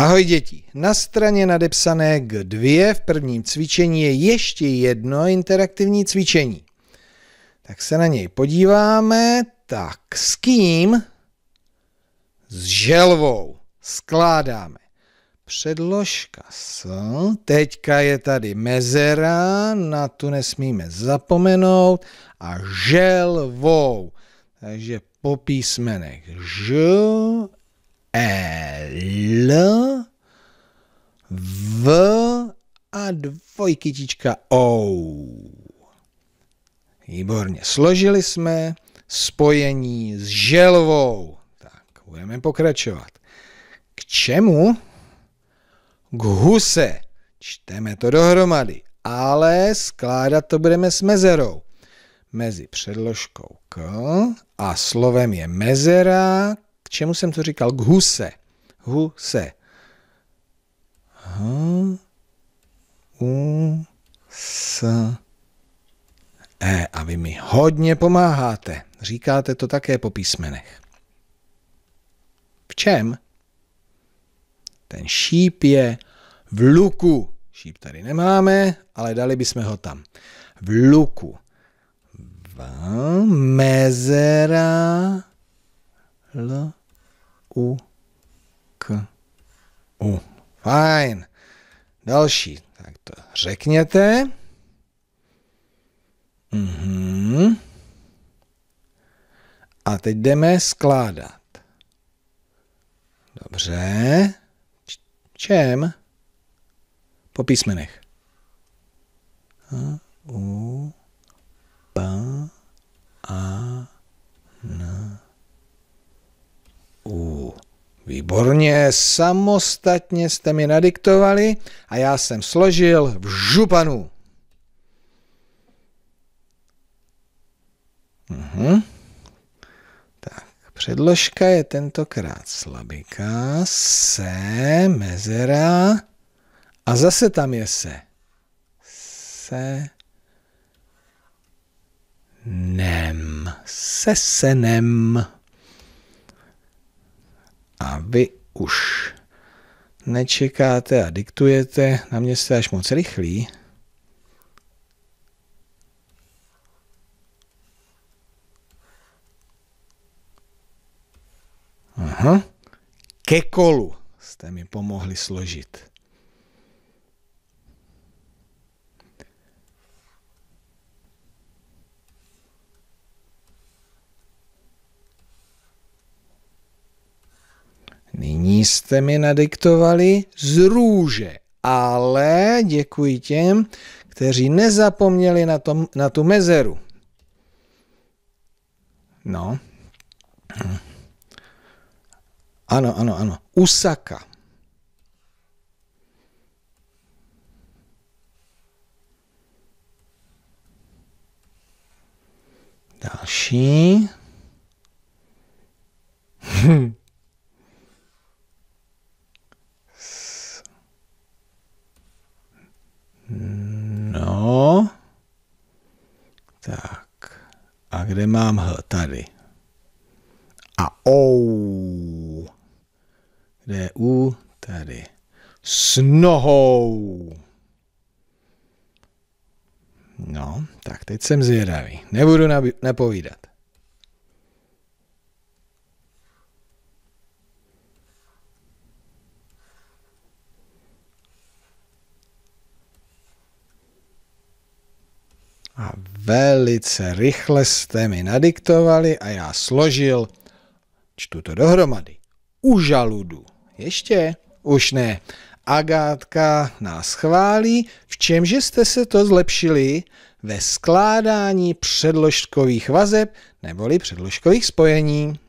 Ahoj děti, na straně nadepsané k dvě v prvním cvičení je ještě jedno interaktivní cvičení. Tak se na něj podíváme. Tak s kým? S želvou. Skládáme. Předložka s. Teďka je tady mezera, na tu nesmíme zapomenout. A želvou. Takže po písmenech ž, L, V a dvojkytička O. Výborně. Složili jsme spojení s želvou. Tak, budeme pokračovat. K čemu? K huse. Čteme to dohromady, ale skládat to budeme s mezerou. Mezi předložkou k a slovem je mezera čemu jsem to říkal? K huse. Huse. H, u, s, e. A vy mi hodně pomáháte. Říkáte to také po písmenech. V čem? Ten šíp je v luku. Šíp tady nemáme, ale dali bychom ho tam. V luku. V mezera u, K, U. Fajn. Další. Tak to řekněte. Mhm. A teď jdeme skládat. Dobře. Čem? Po písmenech. A, U, P, A, Výborně, samostatně jste mi nadiktovali a já jsem složil v županu. Uhum. Tak, předložka je tentokrát slabika, se, mezera a zase tam je se. Se, nem, se nem vy už nečekáte a diktujete, na mě jste až moc rychlí. Aha. Ke kolu jste mi pomohli složit. Nyní jste mi nadiktovali z růže, ale děkuji těm, kteří nezapomněli na, tom, na tu mezeru. No. Ano, ano, ano. Usaka. Další. Tak. A kde mám H? Tady. A O. Kde je U? Tady. S nohou. No, tak teď jsem zvědavý. Nebudu napovídat. A velice rychle jste mi nadiktovali a já složil, čtu to dohromady, u žaludu. Ještě? Už ne. Agátka nás chválí, v čemže jste se to zlepšili ve skládání předložkových vazeb neboli předložkových spojení.